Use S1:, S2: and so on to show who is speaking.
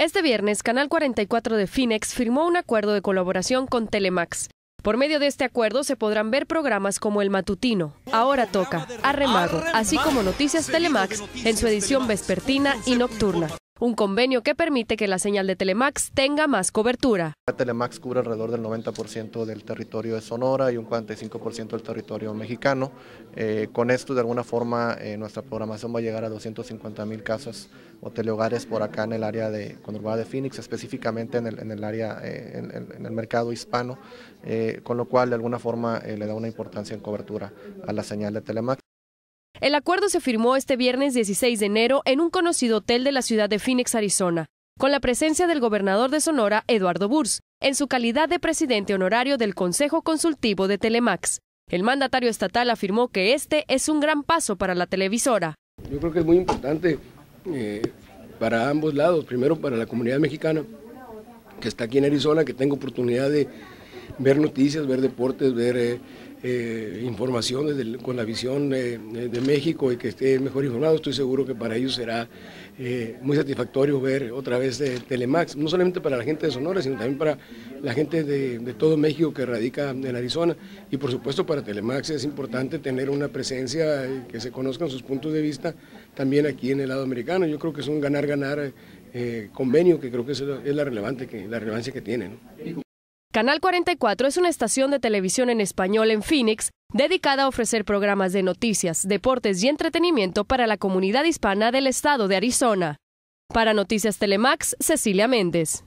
S1: Este viernes, Canal 44 de Phoenix firmó un acuerdo de colaboración con Telemax. Por medio de este acuerdo se podrán ver programas como El Matutino, Ahora Toca, Arremago, así como Noticias Telemax en su edición vespertina y nocturna un convenio que permite que la señal de Telemax tenga más cobertura.
S2: La Telemax cubre alrededor del 90% del territorio de Sonora y un 45% del territorio mexicano. Eh, con esto, de alguna forma, eh, nuestra programación va a llegar a 250 mil casas o telehogares por acá en el área de conurbada de Phoenix, específicamente en el, área, eh, en, el mercado hispano, con lo cual, de alguna forma, le da una importancia en cobertura a la señal de Telemax.
S1: El acuerdo se firmó este viernes 16 de enero en un conocido hotel de la ciudad de Phoenix, Arizona, con la presencia del gobernador de Sonora, Eduardo Burs, en su calidad de presidente honorario del Consejo Consultivo de Telemax. El mandatario estatal afirmó que este es un gran paso para la televisora.
S3: Yo creo que es muy importante eh, para ambos lados, primero para la comunidad mexicana que está aquí en Arizona, que tenga oportunidad de ver noticias, ver deportes, ver eh, eh, información con la visión eh, de México y que esté mejor informado. Estoy seguro que para ellos será muy satisfactorio ver otra vez Telemax, no solamente para la gente de Sonora, sino también para la gente de, todo México que radica en Arizona. Y por supuesto para Telemax es importante tener una presencia, que se conozcan sus puntos de vista también aquí en el lado americano. Yo creo que es un ganar-ganar. convenio que creo que es la, relevante la relevancia que tiene.
S1: Canal 44 es una estación de televisión en español en Phoenix dedicada a ofrecer programas de noticias, deportes y entretenimiento para la comunidad hispana del estado de Arizona. Para Noticias Telemax, Cecilia Méndez.